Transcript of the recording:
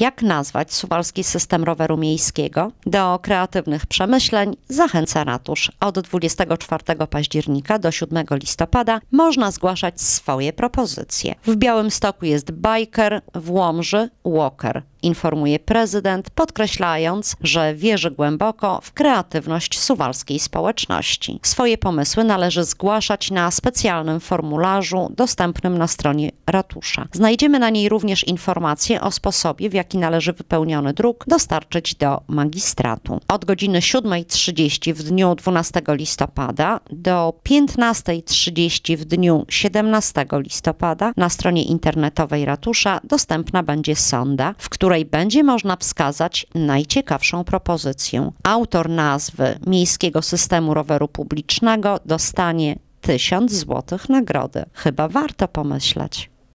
jak nazwać suwalski system roweru miejskiego. Do kreatywnych przemyśleń zachęca ratusz. Od 24 października do 7 listopada można zgłaszać swoje propozycje. W białym stoku jest biker, w Łomży walker informuje prezydent, podkreślając, że wierzy głęboko w kreatywność suwalskiej społeczności. Swoje pomysły należy zgłaszać na specjalnym formularzu dostępnym na stronie ratusza. Znajdziemy na niej również informacje o sposobie, w jaki należy wypełniony druk dostarczyć do magistratu. Od godziny 7.30 w dniu 12 listopada do 15.30 w dniu 17 listopada na stronie internetowej ratusza dostępna będzie sonda, w której której będzie można wskazać najciekawszą propozycję. Autor nazwy Miejskiego Systemu Roweru Publicznego dostanie 1000 zł nagrody. Chyba warto pomyśleć.